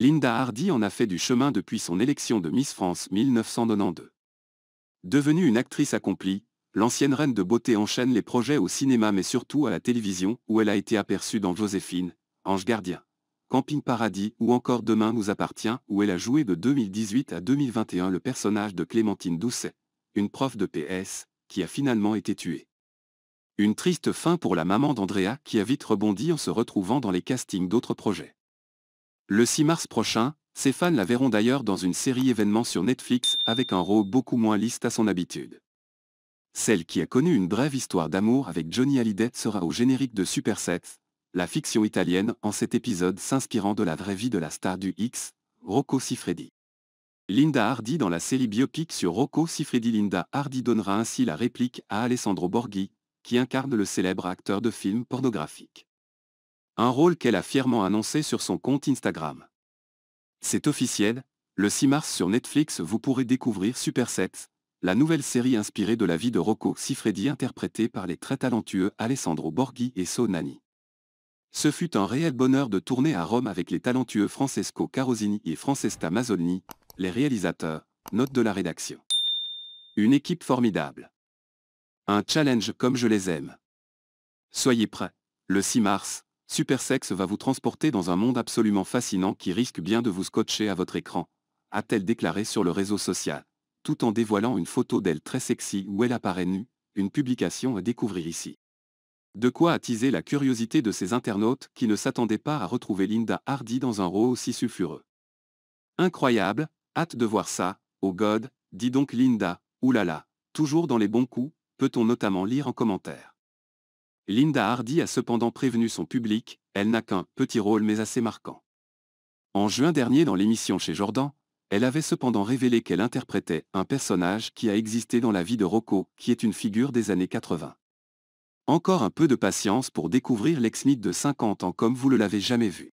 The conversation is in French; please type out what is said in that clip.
Linda Hardy en a fait du chemin depuis son élection de Miss France 1992. Devenue une actrice accomplie, l'ancienne reine de beauté enchaîne les projets au cinéma mais surtout à la télévision où elle a été aperçue dans Joséphine, Ange gardien, Camping Paradis ou encore Demain nous appartient où elle a joué de 2018 à 2021 le personnage de Clémentine Doucet, une prof de PS, qui a finalement été tuée. Une triste fin pour la maman d'Andrea qui a vite rebondi en se retrouvant dans les castings d'autres projets. Le 6 mars prochain, ses fans la verront d'ailleurs dans une série événement sur Netflix avec un rôle beaucoup moins liste à son habitude. Celle qui a connu une brève histoire d'amour avec Johnny Hallyday sera au générique de Super Sex, la fiction italienne en cet épisode s'inspirant de la vraie vie de la star du X, Rocco Siffredi. Linda Hardy dans la série biopic sur Rocco Siffredi Linda Hardy donnera ainsi la réplique à Alessandro Borghi, qui incarne le célèbre acteur de films pornographiques un rôle qu'elle a fièrement annoncé sur son compte Instagram. C'est officiel, le 6 mars sur Netflix vous pourrez découvrir Super Sex, la nouvelle série inspirée de la vie de Rocco Siffredi interprétée par les très talentueux Alessandro Borghi et Sonani. Ce fut un réel bonheur de tourner à Rome avec les talentueux Francesco Carosini et Francesca Mazzoni, les réalisateurs, note de la rédaction. Une équipe formidable. Un challenge comme je les aime. Soyez prêts, le 6 mars, Supersex va vous transporter dans un monde absolument fascinant qui risque bien de vous scotcher à votre écran, a-t-elle déclaré sur le réseau social, tout en dévoilant une photo d'elle très sexy où elle apparaît nue, une publication à découvrir ici. De quoi attiser la curiosité de ces internautes qui ne s'attendaient pas à retrouver Linda Hardy dans un rôle aussi sulfureux. Incroyable, hâte de voir ça, oh god, dit donc Linda, oulala, toujours dans les bons coups, peut-on notamment lire en commentaire. Linda Hardy a cependant prévenu son public, elle n'a qu'un petit rôle mais assez marquant. En juin dernier dans l'émission chez Jordan, elle avait cependant révélé qu'elle interprétait un personnage qui a existé dans la vie de Rocco, qui est une figure des années 80. Encore un peu de patience pour découvrir l'ex-mythe de 50 ans comme vous ne l'avez jamais vu.